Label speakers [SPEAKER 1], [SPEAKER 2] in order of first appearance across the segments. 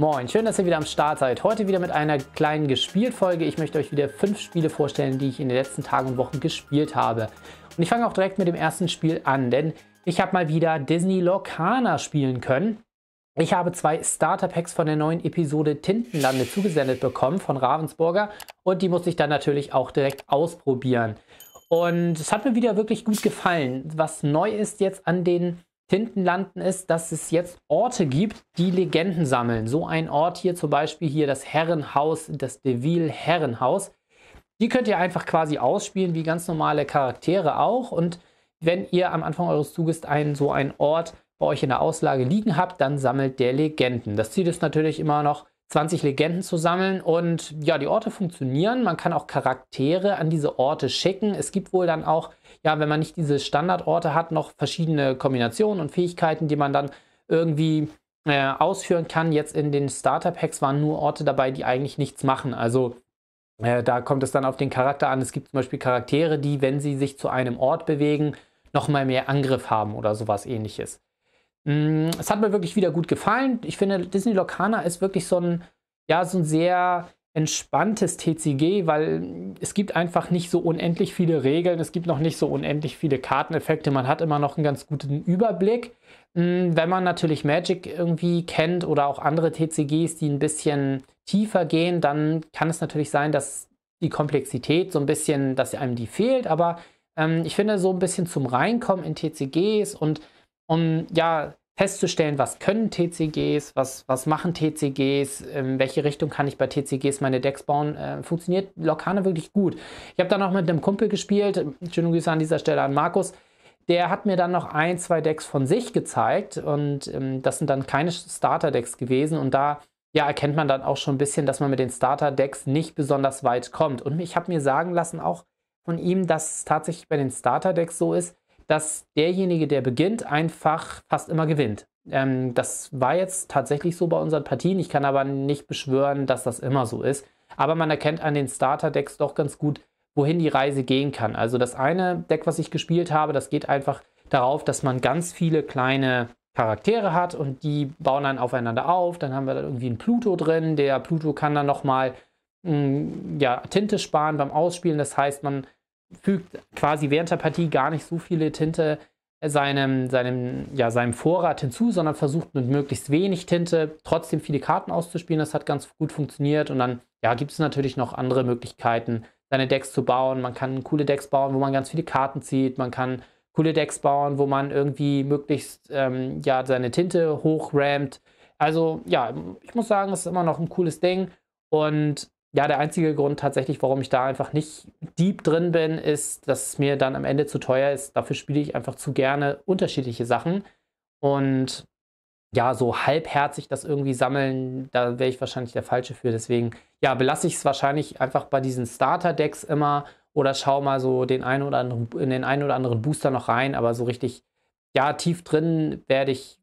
[SPEAKER 1] Moin, schön, dass ihr wieder am Start seid. Heute wieder mit einer kleinen Gespielt-Folge. Ich möchte euch wieder fünf Spiele vorstellen, die ich in den letzten Tagen und Wochen gespielt habe. Und ich fange auch direkt mit dem ersten Spiel an, denn ich habe mal wieder Disney Locana spielen können. Ich habe zwei Starter-Packs von der neuen Episode Tintenlande zugesendet bekommen von Ravensburger und die musste ich dann natürlich auch direkt ausprobieren. Und es hat mir wieder wirklich gut gefallen. Was neu ist jetzt an den hinten landen, ist, dass es jetzt Orte gibt, die Legenden sammeln. So ein Ort hier zum Beispiel hier das Herrenhaus, das Deville Herrenhaus. Die könnt ihr einfach quasi ausspielen, wie ganz normale Charaktere auch. Und wenn ihr am Anfang eures Zuges einen, so einen Ort bei euch in der Auslage liegen habt, dann sammelt der Legenden. Das Ziel ist natürlich immer noch, 20 Legenden zu sammeln. Und ja, die Orte funktionieren. Man kann auch Charaktere an diese Orte schicken. Es gibt wohl dann auch ja, wenn man nicht diese Standardorte hat, noch verschiedene Kombinationen und Fähigkeiten, die man dann irgendwie äh, ausführen kann. Jetzt in den Starter-Packs waren nur Orte dabei, die eigentlich nichts machen. Also äh, da kommt es dann auf den Charakter an. Es gibt zum Beispiel Charaktere, die, wenn sie sich zu einem Ort bewegen, nochmal mehr Angriff haben oder sowas ähnliches. Mm, es hat mir wirklich wieder gut gefallen. Ich finde, Disney Locana ist wirklich so ein, ja, so ein sehr entspanntes TCG, weil es gibt einfach nicht so unendlich viele Regeln, es gibt noch nicht so unendlich viele Karteneffekte, man hat immer noch einen ganz guten Überblick. Hm, wenn man natürlich Magic irgendwie kennt oder auch andere TCGs, die ein bisschen tiefer gehen, dann kann es natürlich sein, dass die Komplexität so ein bisschen, dass einem die fehlt, aber ähm, ich finde so ein bisschen zum Reinkommen in TCGs und um ja festzustellen, was können TCGs, was, was machen TCGs, in ähm, welche Richtung kann ich bei TCGs meine Decks bauen, äh, funktioniert Lokane wirklich gut. Ich habe dann auch mit einem Kumpel gespielt, schönen Grüße an dieser Stelle an Markus, der hat mir dann noch ein, zwei Decks von sich gezeigt und ähm, das sind dann keine Starter-Decks gewesen und da ja, erkennt man dann auch schon ein bisschen, dass man mit den Starter-Decks nicht besonders weit kommt. Und ich habe mir sagen lassen auch von ihm, dass es tatsächlich bei den Starter-Decks so ist, dass derjenige, der beginnt, einfach fast immer gewinnt. Ähm, das war jetzt tatsächlich so bei unseren Partien. Ich kann aber nicht beschwören, dass das immer so ist. Aber man erkennt an den Starter-Decks doch ganz gut, wohin die Reise gehen kann. Also das eine Deck, was ich gespielt habe, das geht einfach darauf, dass man ganz viele kleine Charaktere hat und die bauen dann aufeinander auf. Dann haben wir dann irgendwie einen Pluto drin. Der Pluto kann dann nochmal mm, ja, Tinte sparen beim Ausspielen. Das heißt, man fügt quasi während der Partie gar nicht so viele Tinte seinem, seinem, ja, seinem Vorrat hinzu, sondern versucht mit möglichst wenig Tinte trotzdem viele Karten auszuspielen. Das hat ganz gut funktioniert. Und dann ja, gibt es natürlich noch andere Möglichkeiten, seine Decks zu bauen. Man kann coole Decks bauen, wo man ganz viele Karten zieht. Man kann coole Decks bauen, wo man irgendwie möglichst ähm, ja, seine Tinte hochrampt. Also ja, ich muss sagen, es ist immer noch ein cooles Ding. Und ja, der einzige Grund tatsächlich, warum ich da einfach nicht deep drin bin, ist, dass es mir dann am Ende zu teuer ist. Dafür spiele ich einfach zu gerne unterschiedliche Sachen. Und ja, so halbherzig das irgendwie sammeln, da wäre ich wahrscheinlich der Falsche für. Deswegen, ja, belasse ich es wahrscheinlich einfach bei diesen Starter-Decks immer oder schaue mal so den einen oder anderen, in den einen oder anderen Booster noch rein. Aber so richtig, ja, tief drin werde ich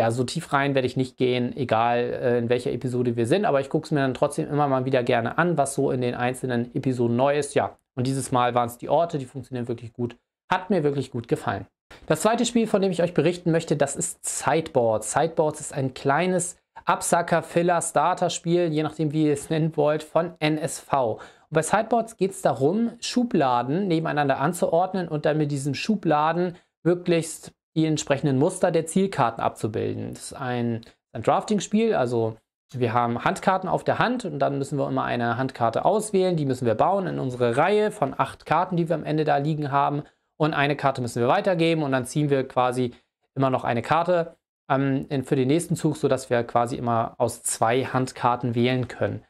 [SPEAKER 1] ja, so tief rein werde ich nicht gehen, egal äh, in welcher Episode wir sind, aber ich gucke es mir dann trotzdem immer mal wieder gerne an, was so in den einzelnen Episoden neu ist. Ja, und dieses Mal waren es die Orte, die funktionieren wirklich gut. Hat mir wirklich gut gefallen. Das zweite Spiel, von dem ich euch berichten möchte, das ist Sideboards. Sideboards ist ein kleines Absacker, Filler, Starter-Spiel, je nachdem, wie ihr es nennen wollt, von NSV. Und bei Sideboards geht es darum, Schubladen nebeneinander anzuordnen und dann mit diesen Schubladen möglichst die entsprechenden Muster der Zielkarten abzubilden. Das ist ein, ein Drafting-Spiel, also wir haben Handkarten auf der Hand und dann müssen wir immer eine Handkarte auswählen. Die müssen wir bauen in unsere Reihe von acht Karten, die wir am Ende da liegen haben. Und eine Karte müssen wir weitergeben und dann ziehen wir quasi immer noch eine Karte ähm, für den nächsten Zug, sodass wir quasi immer aus zwei Handkarten wählen können.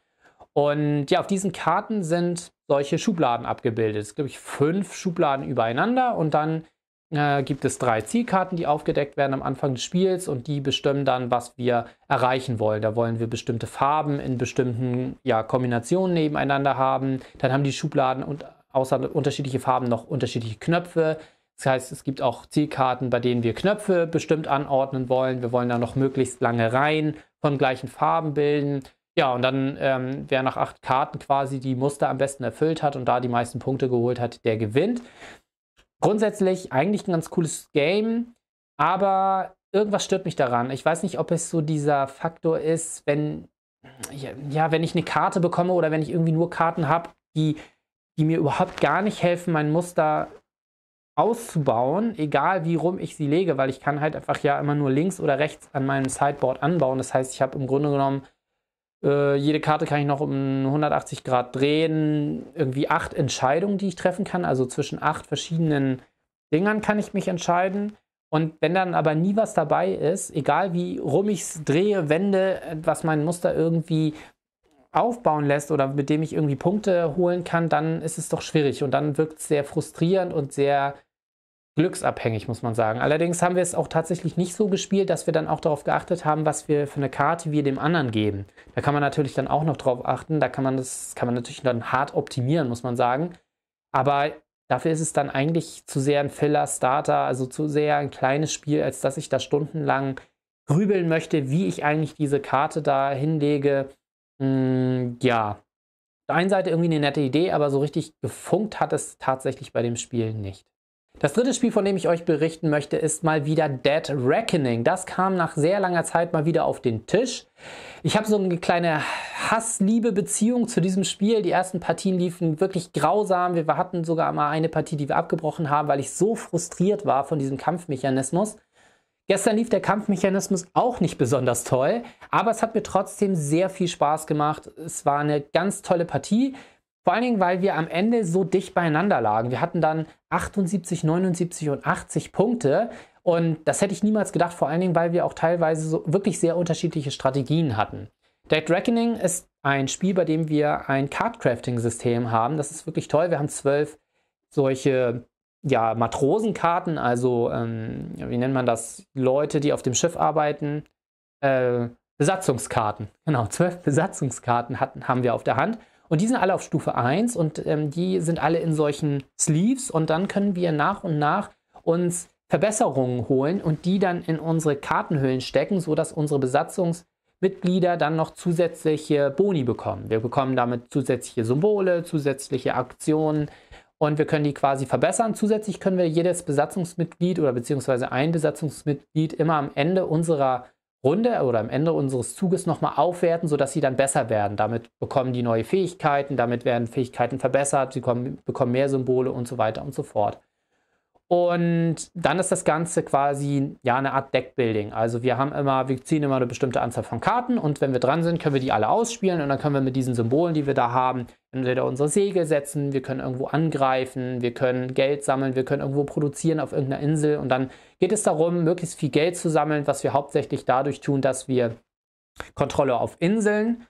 [SPEAKER 1] Und ja, auf diesen Karten sind solche Schubladen abgebildet. Es gibt, glaube ich, fünf Schubladen übereinander und dann äh, gibt es drei Zielkarten, die aufgedeckt werden am Anfang des Spiels und die bestimmen dann, was wir erreichen wollen. Da wollen wir bestimmte Farben in bestimmten ja, Kombinationen nebeneinander haben. Dann haben die Schubladen und außer unterschiedliche Farben noch unterschiedliche Knöpfe. Das heißt, es gibt auch Zielkarten, bei denen wir Knöpfe bestimmt anordnen wollen. Wir wollen da noch möglichst lange Reihen von gleichen Farben bilden. Ja, und dann, ähm, wer nach acht Karten quasi die Muster am besten erfüllt hat und da die meisten Punkte geholt hat, der gewinnt grundsätzlich eigentlich ein ganz cooles Game, aber irgendwas stört mich daran. Ich weiß nicht, ob es so dieser Faktor ist, wenn, ja, wenn ich eine Karte bekomme oder wenn ich irgendwie nur Karten habe, die, die mir überhaupt gar nicht helfen, mein Muster auszubauen, egal wie rum ich sie lege, weil ich kann halt einfach ja immer nur links oder rechts an meinem Sideboard anbauen. Das heißt, ich habe im Grunde genommen äh, jede Karte kann ich noch um 180 Grad drehen. Irgendwie acht Entscheidungen, die ich treffen kann. Also zwischen acht verschiedenen Dingern kann ich mich entscheiden. Und wenn dann aber nie was dabei ist, egal wie rum ich es drehe, wende, was mein Muster irgendwie aufbauen lässt oder mit dem ich irgendwie Punkte holen kann, dann ist es doch schwierig. Und dann wirkt es sehr frustrierend und sehr glücksabhängig, muss man sagen. Allerdings haben wir es auch tatsächlich nicht so gespielt, dass wir dann auch darauf geachtet haben, was wir für eine Karte wir dem anderen geben. Da kann man natürlich dann auch noch drauf achten. Da kann man das, kann man natürlich dann hart optimieren, muss man sagen. Aber dafür ist es dann eigentlich zu sehr ein Filler-Starter, also zu sehr ein kleines Spiel, als dass ich da stundenlang grübeln möchte, wie ich eigentlich diese Karte da hinlege. Hm, ja. Auf der einen Seite irgendwie eine nette Idee, aber so richtig gefunkt hat es tatsächlich bei dem Spiel nicht. Das dritte Spiel, von dem ich euch berichten möchte, ist mal wieder Dead Reckoning. Das kam nach sehr langer Zeit mal wieder auf den Tisch. Ich habe so eine kleine Hass-Liebe-Beziehung zu diesem Spiel. Die ersten Partien liefen wirklich grausam. Wir hatten sogar mal eine Partie, die wir abgebrochen haben, weil ich so frustriert war von diesem Kampfmechanismus. Gestern lief der Kampfmechanismus auch nicht besonders toll, aber es hat mir trotzdem sehr viel Spaß gemacht. Es war eine ganz tolle Partie. Vor allen Dingen, weil wir am Ende so dicht beieinander lagen. Wir hatten dann 78, 79 und 80 Punkte. Und das hätte ich niemals gedacht, vor allen Dingen, weil wir auch teilweise so wirklich sehr unterschiedliche Strategien hatten. Dead Reckoning ist ein Spiel, bei dem wir ein Card-Crafting-System haben. Das ist wirklich toll. Wir haben zwölf solche ja, Matrosenkarten, also ähm, wie nennt man das? Leute, die auf dem Schiff arbeiten. Äh, Besatzungskarten. Genau, zwölf Besatzungskarten hatten, haben wir auf der Hand. Und die sind alle auf Stufe 1 und ähm, die sind alle in solchen Sleeves und dann können wir nach und nach uns Verbesserungen holen und die dann in unsere Kartenhüllen stecken, sodass unsere Besatzungsmitglieder dann noch zusätzliche Boni bekommen. Wir bekommen damit zusätzliche Symbole, zusätzliche Aktionen und wir können die quasi verbessern. Zusätzlich können wir jedes Besatzungsmitglied oder beziehungsweise ein Besatzungsmitglied immer am Ende unserer Runde oder am Ende unseres Zuges nochmal aufwerten, sodass sie dann besser werden. Damit bekommen die neue Fähigkeiten, damit werden Fähigkeiten verbessert, sie kommen, bekommen mehr Symbole und so weiter und so fort. Und dann ist das Ganze quasi ja eine Art Deckbuilding. Also wir haben immer, wir ziehen immer eine bestimmte Anzahl von Karten und wenn wir dran sind, können wir die alle ausspielen und dann können wir mit diesen Symbolen, die wir da haben, entweder unsere Segel setzen, wir können irgendwo angreifen, wir können Geld sammeln, wir können irgendwo produzieren auf irgendeiner Insel und dann geht es darum, möglichst viel Geld zu sammeln, was wir hauptsächlich dadurch tun, dass wir Kontrolle auf Inseln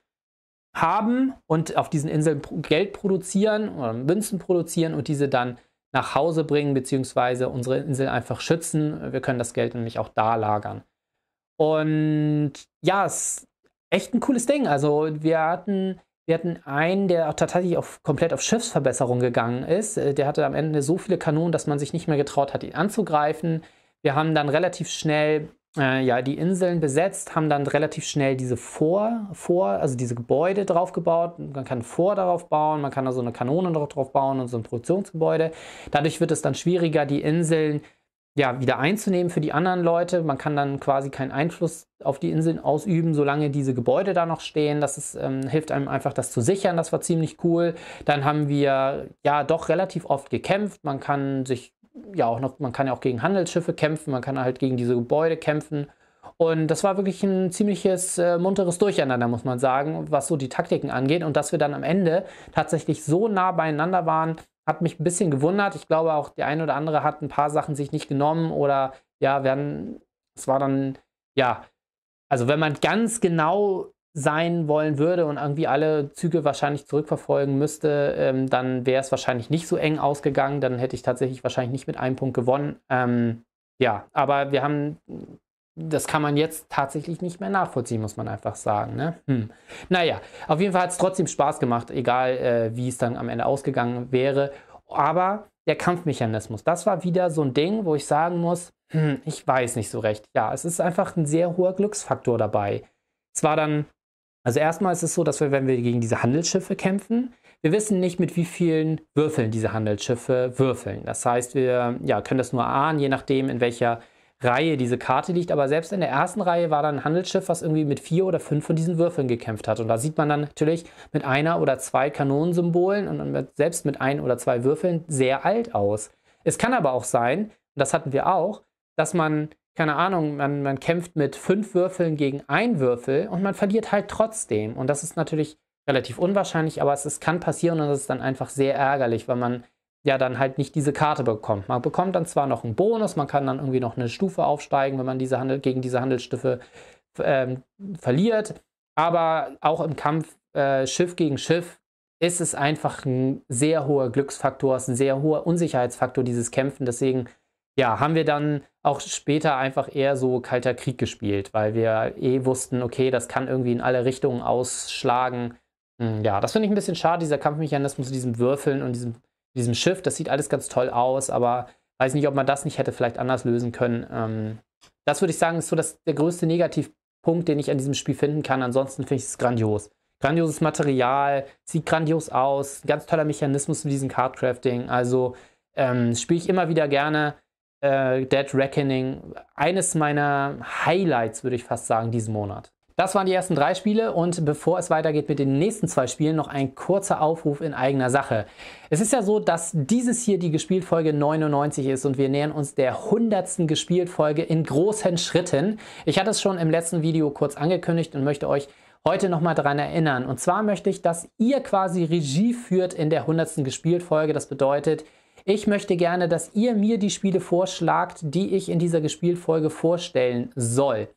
[SPEAKER 1] haben und auf diesen Inseln Geld produzieren oder Münzen produzieren und diese dann nach Hause bringen, beziehungsweise unsere Insel einfach schützen. Wir können das Geld nämlich auch da lagern. Und ja, es ist echt ein cooles Ding. Also wir hatten, wir hatten einen, der auch tatsächlich auf, komplett auf Schiffsverbesserung gegangen ist. Äh, der hatte am Ende so viele Kanonen, dass man sich nicht mehr getraut hat, ihn anzugreifen. Wir haben dann relativ schnell äh, ja, die Inseln besetzt, haben dann relativ schnell diese Vor, Vor also diese Gebäude draufgebaut. Man kann Vor darauf bauen, man kann da so eine Kanone drauf bauen und so ein Produktionsgebäude. Dadurch wird es dann schwieriger, die Inseln ja, wieder einzunehmen für die anderen Leute. Man kann dann quasi keinen Einfluss auf die Inseln ausüben, solange diese Gebäude da noch stehen. Das ist, ähm, hilft einem einfach, das zu sichern. Das war ziemlich cool. Dann haben wir ja doch relativ oft gekämpft. Man kann sich ja auch noch, man kann ja auch gegen Handelsschiffe kämpfen, man kann halt gegen diese Gebäude kämpfen. Und das war wirklich ein ziemliches äh, munteres Durcheinander, muss man sagen, was so die Taktiken angeht. Und dass wir dann am Ende tatsächlich so nah beieinander waren, hat mich ein bisschen gewundert. Ich glaube auch, der eine oder andere hat ein paar Sachen sich nicht genommen oder ja, werden, es war dann, ja, also wenn man ganz genau sein wollen würde und irgendwie alle Züge wahrscheinlich zurückverfolgen müsste, ähm, dann wäre es wahrscheinlich nicht so eng ausgegangen. Dann hätte ich tatsächlich wahrscheinlich nicht mit einem Punkt gewonnen. Ähm, ja, aber wir haben, das kann man jetzt tatsächlich nicht mehr nachvollziehen, muss man einfach sagen. Ne? Hm. Naja, auf jeden Fall hat es trotzdem Spaß gemacht, egal äh, wie es dann am Ende ausgegangen wäre. Aber der Kampfmechanismus, das war wieder so ein Ding, wo ich sagen muss, hm, ich weiß nicht so recht. Ja, es ist einfach ein sehr hoher Glücksfaktor dabei. Es war dann also erstmal ist es so, dass wir, wenn wir gegen diese Handelsschiffe kämpfen, wir wissen nicht, mit wie vielen Würfeln diese Handelsschiffe würfeln. Das heißt, wir ja, können das nur ahnen, je nachdem, in welcher Reihe diese Karte liegt. Aber selbst in der ersten Reihe war dann ein Handelsschiff, was irgendwie mit vier oder fünf von diesen Würfeln gekämpft hat. Und da sieht man dann natürlich mit einer oder zwei Kanonensymbolen und selbst mit ein oder zwei Würfeln sehr alt aus. Es kann aber auch sein, und das hatten wir auch, dass man keine Ahnung, man, man kämpft mit fünf Würfeln gegen ein Würfel und man verliert halt trotzdem. Und das ist natürlich relativ unwahrscheinlich, aber es, es kann passieren und es ist dann einfach sehr ärgerlich, weil man ja dann halt nicht diese Karte bekommt. Man bekommt dann zwar noch einen Bonus, man kann dann irgendwie noch eine Stufe aufsteigen, wenn man diese Handel, gegen diese Handelsstiffe ähm, verliert, aber auch im Kampf äh, Schiff gegen Schiff ist es einfach ein sehr hoher Glücksfaktor, ist ein sehr hoher Unsicherheitsfaktor, dieses Kämpfen. Deswegen ja, haben wir dann auch später einfach eher so kalter Krieg gespielt, weil wir eh wussten, okay, das kann irgendwie in alle Richtungen ausschlagen. Hm, ja, das finde ich ein bisschen schade, dieser Kampfmechanismus, diesem Würfeln und diesem, diesem Schiff. Das sieht alles ganz toll aus, aber weiß nicht, ob man das nicht hätte vielleicht anders lösen können. Ähm, das würde ich sagen, ist so das, der größte Negativpunkt, den ich an diesem Spiel finden kann. Ansonsten finde ich es grandios. Grandioses Material, sieht grandios aus, ganz toller Mechanismus mit diesem Cardcrafting. Also ähm, spiele ich immer wieder gerne äh, Dead Reckoning eines meiner Highlights, würde ich fast sagen, diesen Monat. Das waren die ersten drei Spiele und bevor es weitergeht mit den nächsten zwei Spielen, noch ein kurzer Aufruf in eigener Sache. Es ist ja so, dass dieses hier die Gespieltfolge 99 ist und wir nähern uns der 100. Gespieltfolge in großen Schritten. Ich hatte es schon im letzten Video kurz angekündigt und möchte euch heute nochmal daran erinnern. Und zwar möchte ich, dass ihr quasi Regie führt in der 100. Gespieltfolge. Das bedeutet, ich möchte gerne, dass ihr mir die Spiele vorschlagt, die ich in dieser Gespielfolge vorstellen soll.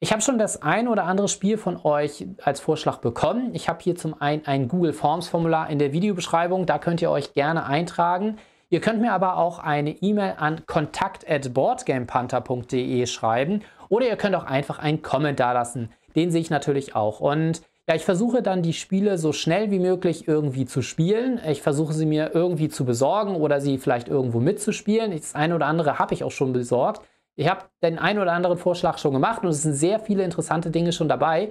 [SPEAKER 1] Ich habe schon das ein oder andere Spiel von euch als Vorschlag bekommen. Ich habe hier zum einen ein Google Forms Formular in der Videobeschreibung, da könnt ihr euch gerne eintragen. Ihr könnt mir aber auch eine E-Mail an kontakt@boardgamepanther.de schreiben oder ihr könnt auch einfach einen Kommentar lassen. Den sehe ich natürlich auch und ja, ich versuche dann die Spiele so schnell wie möglich irgendwie zu spielen. Ich versuche sie mir irgendwie zu besorgen oder sie vielleicht irgendwo mitzuspielen. Das eine oder andere habe ich auch schon besorgt. Ich habe den einen oder anderen Vorschlag schon gemacht und es sind sehr viele interessante Dinge schon dabei.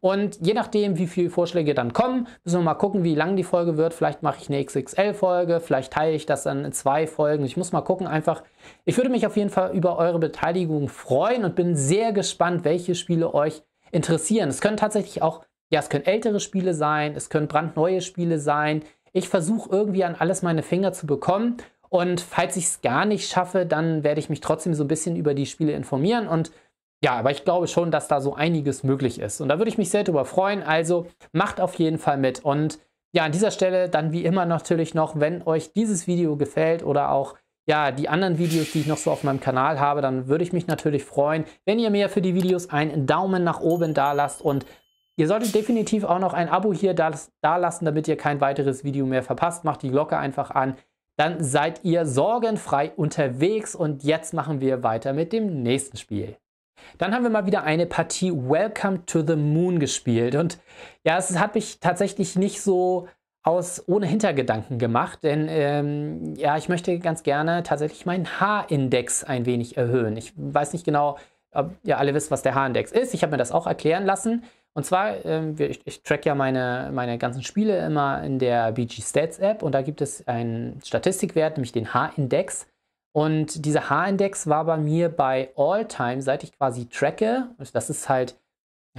[SPEAKER 1] Und je nachdem, wie viele Vorschläge dann kommen, müssen wir mal gucken, wie lang die Folge wird. Vielleicht mache ich eine XXL-Folge, vielleicht teile ich das dann in zwei Folgen. Ich muss mal gucken, einfach. Ich würde mich auf jeden Fall über eure Beteiligung freuen und bin sehr gespannt, welche Spiele euch interessieren. Es können tatsächlich auch ja, es können ältere Spiele sein, es können brandneue Spiele sein. Ich versuche irgendwie an alles meine Finger zu bekommen. Und falls ich es gar nicht schaffe, dann werde ich mich trotzdem so ein bisschen über die Spiele informieren. Und ja, aber ich glaube schon, dass da so einiges möglich ist. Und da würde ich mich sehr drüber freuen. Also macht auf jeden Fall mit. Und ja, an dieser Stelle dann wie immer natürlich noch, wenn euch dieses Video gefällt oder auch ja, die anderen Videos, die ich noch so auf meinem Kanal habe, dann würde ich mich natürlich freuen, wenn ihr mir für die Videos einen Daumen nach oben da lasst und Ihr solltet definitiv auch noch ein Abo hier da, lassen, damit ihr kein weiteres Video mehr verpasst. Macht die Glocke einfach an. Dann seid ihr sorgenfrei unterwegs und jetzt machen wir weiter mit dem nächsten Spiel. Dann haben wir mal wieder eine Partie Welcome to the Moon gespielt und ja, es hat mich tatsächlich nicht so aus ohne Hintergedanken gemacht, denn ähm, ja, ich möchte ganz gerne tatsächlich meinen H-Index ein wenig erhöhen. Ich weiß nicht genau, ob ihr alle wisst, was der H-Index ist. Ich habe mir das auch erklären lassen. Und zwar, ähm, ich, ich, track ja meine, meine ganzen Spiele immer in der BG Stats App und da gibt es einen Statistikwert, nämlich den H-Index. Und dieser H-Index war bei mir bei All-Time, seit ich quasi tracke. Und das ist halt,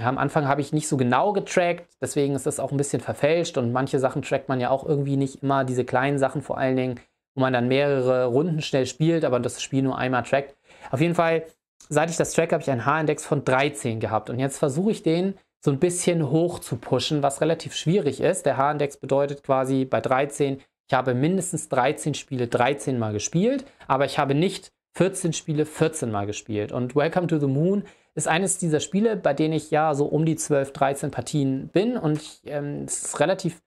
[SPEAKER 1] ja, am Anfang habe ich nicht so genau getrackt, deswegen ist das auch ein bisschen verfälscht und manche Sachen trackt man ja auch irgendwie nicht immer, diese kleinen Sachen vor allen Dingen, wo man dann mehrere Runden schnell spielt, aber das Spiel nur einmal trackt. Auf jeden Fall, seit ich das track, habe ich einen H-Index von 13 gehabt und jetzt versuche ich den so ein bisschen hoch zu pushen, was relativ schwierig ist. Der H-Index bedeutet quasi bei 13, ich habe mindestens 13 Spiele 13 Mal gespielt, aber ich habe nicht 14 Spiele 14 Mal gespielt. Und Welcome to the Moon ist eines dieser Spiele, bei denen ich ja so um die 12, 13 Partien bin und ich, ähm, es ist relativ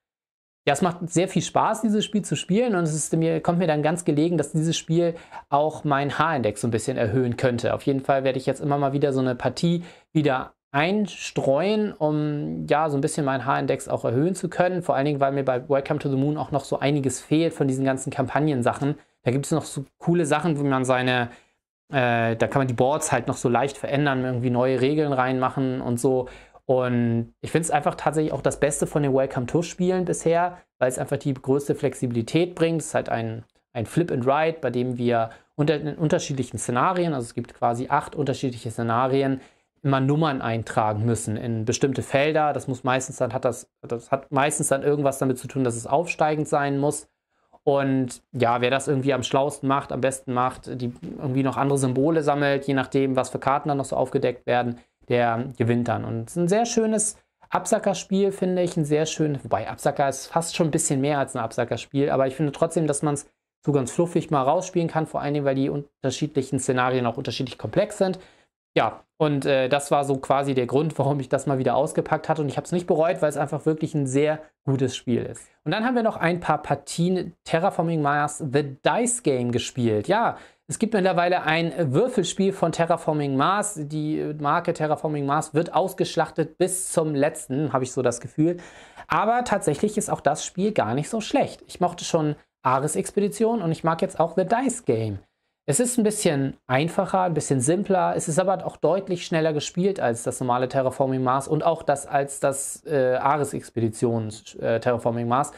[SPEAKER 1] ja, es macht sehr viel Spaß, dieses Spiel zu spielen und es ist mir, kommt mir dann ganz gelegen, dass dieses Spiel auch meinen H-Index so ein bisschen erhöhen könnte. Auf jeden Fall werde ich jetzt immer mal wieder so eine Partie wieder einstreuen, um ja so ein bisschen meinen Haarindex auch erhöhen zu können. Vor allen Dingen, weil mir bei Welcome to the Moon auch noch so einiges fehlt von diesen ganzen Kampagnen-Sachen. Da gibt es noch so coole Sachen, wo man seine, äh, da kann man die Boards halt noch so leicht verändern, irgendwie neue Regeln reinmachen und so. Und ich finde es einfach tatsächlich auch das Beste von den Welcome to Spielen bisher, weil es einfach die größte Flexibilität bringt. Es ist halt ein, ein Flip and Ride, bei dem wir unter, in unterschiedlichen Szenarien, also es gibt quasi acht unterschiedliche Szenarien, immer Nummern eintragen müssen in bestimmte Felder. Das muss meistens dann, hat das, das hat meistens dann irgendwas damit zu tun, dass es aufsteigend sein muss. Und ja, wer das irgendwie am schlausten macht, am besten macht, die irgendwie noch andere Symbole sammelt, je nachdem, was für Karten dann noch so aufgedeckt werden, der gewinnt dann. Und es ist ein sehr schönes Absackerspiel, finde ich. Ein sehr schönes, wobei Absacker ist fast schon ein bisschen mehr als ein Absackerspiel, aber ich finde trotzdem, dass man es so ganz fluffig mal rausspielen kann, vor allen Dingen, weil die unterschiedlichen Szenarien auch unterschiedlich komplex sind. Ja, und äh, das war so quasi der Grund, warum ich das mal wieder ausgepackt hatte. Und ich habe es nicht bereut, weil es einfach wirklich ein sehr gutes Spiel ist. Und dann haben wir noch ein paar Partien Terraforming Mars The Dice Game gespielt. Ja, es gibt mittlerweile ein Würfelspiel von Terraforming Mars. Die Marke Terraforming Mars wird ausgeschlachtet bis zum letzten, habe ich so das Gefühl. Aber tatsächlich ist auch das Spiel gar nicht so schlecht. Ich mochte schon Ares Expedition und ich mag jetzt auch The Dice Game. Es ist ein bisschen einfacher, ein bisschen simpler, es ist aber auch deutlich schneller gespielt als das normale Terraforming Mars und auch das als das äh, Ares-Expedition äh, Terraforming Mars.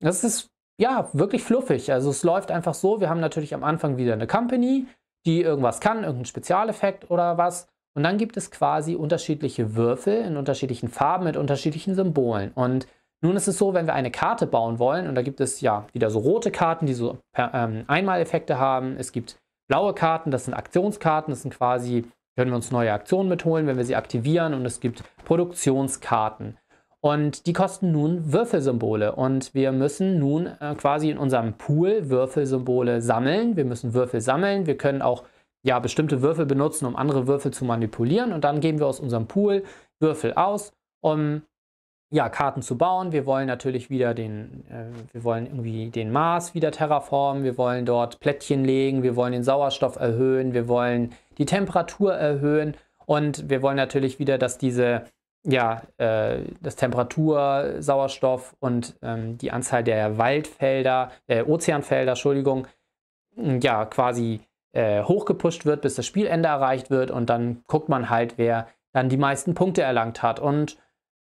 [SPEAKER 1] Das ist ja wirklich fluffig. Also es läuft einfach so, wir haben natürlich am Anfang wieder eine Company, die irgendwas kann, irgendeinen Spezialeffekt oder was. Und dann gibt es quasi unterschiedliche Würfel in unterschiedlichen Farben mit unterschiedlichen Symbolen. Und nun ist es so, wenn wir eine Karte bauen wollen, und da gibt es ja wieder so rote Karten, die so ähm, Einmaleffekte haben. Es gibt blaue Karten, das sind Aktionskarten, das sind quasi, können wir uns neue Aktionen mitholen, wenn wir sie aktivieren. Und es gibt Produktionskarten. Und die kosten nun Würfelsymbole. Und wir müssen nun äh, quasi in unserem Pool Würfelsymbole sammeln. Wir müssen Würfel sammeln. Wir können auch ja, bestimmte Würfel benutzen, um andere Würfel zu manipulieren. Und dann geben wir aus unserem Pool Würfel aus, um ja, Karten zu bauen. Wir wollen natürlich wieder den, äh, wir wollen irgendwie den Mars wieder terraformen, wir wollen dort Plättchen legen, wir wollen den Sauerstoff erhöhen, wir wollen die Temperatur erhöhen und wir wollen natürlich wieder, dass diese, ja, äh, das Temperatur, Sauerstoff und ähm, die Anzahl der Waldfelder, äh, Ozeanfelder, Entschuldigung, ja, quasi äh, hochgepusht wird, bis das Spielende erreicht wird und dann guckt man halt, wer dann die meisten Punkte erlangt hat und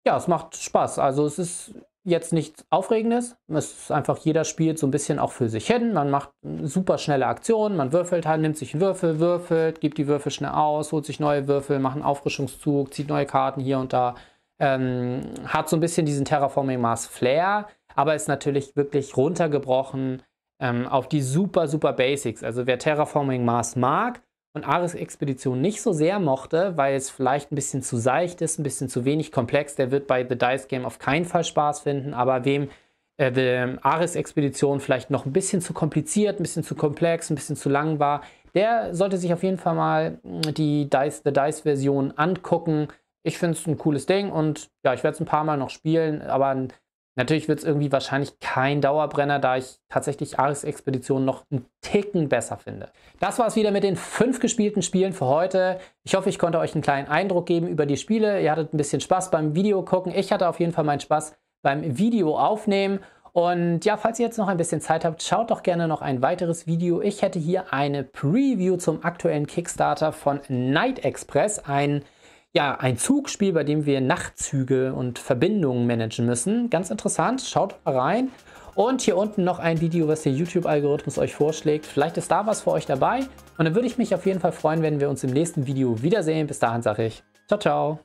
[SPEAKER 1] ja, es macht Spaß. Also es ist jetzt nichts Aufregendes. Es ist einfach, jeder spielt so ein bisschen auch für sich hin. Man macht super schnelle Aktionen, man würfelt halt, nimmt sich einen Würfel, würfelt, gibt die Würfel schnell aus, holt sich neue Würfel, macht einen Auffrischungszug, zieht neue Karten hier und da. Ähm, hat so ein bisschen diesen Terraforming Mars Flair, aber ist natürlich wirklich runtergebrochen ähm, auf die super, super Basics. Also wer Terraforming Mars mag, und Ares Expedition nicht so sehr mochte, weil es vielleicht ein bisschen zu seicht ist, ein bisschen zu wenig komplex. Der wird bei The Dice Game auf keinen Fall Spaß finden, aber wem äh, The Ares Expedition vielleicht noch ein bisschen zu kompliziert, ein bisschen zu komplex, ein bisschen zu lang war, der sollte sich auf jeden Fall mal mm, die Dice, The Dice Version angucken. Ich finde es ein cooles Ding und ja, ich werde es ein paar Mal noch spielen, aber ein Natürlich wird es irgendwie wahrscheinlich kein Dauerbrenner, da ich tatsächlich Ares Expedition noch einen Ticken besser finde. Das war es wieder mit den fünf gespielten Spielen für heute. Ich hoffe, ich konnte euch einen kleinen Eindruck geben über die Spiele. Ihr hattet ein bisschen Spaß beim Video gucken. Ich hatte auf jeden Fall meinen Spaß beim Video aufnehmen. Und ja, falls ihr jetzt noch ein bisschen Zeit habt, schaut doch gerne noch ein weiteres Video. Ich hätte hier eine Preview zum aktuellen Kickstarter von Night Express, ein ja, ein Zugspiel, bei dem wir Nachtzüge und Verbindungen managen müssen. Ganz interessant, schaut mal rein. Und hier unten noch ein Video, was der YouTube-Algorithmus euch vorschlägt. Vielleicht ist da was für euch dabei. Und dann würde ich mich auf jeden Fall freuen, wenn wir uns im nächsten Video wiedersehen. Bis dahin sage ich, ciao, ciao.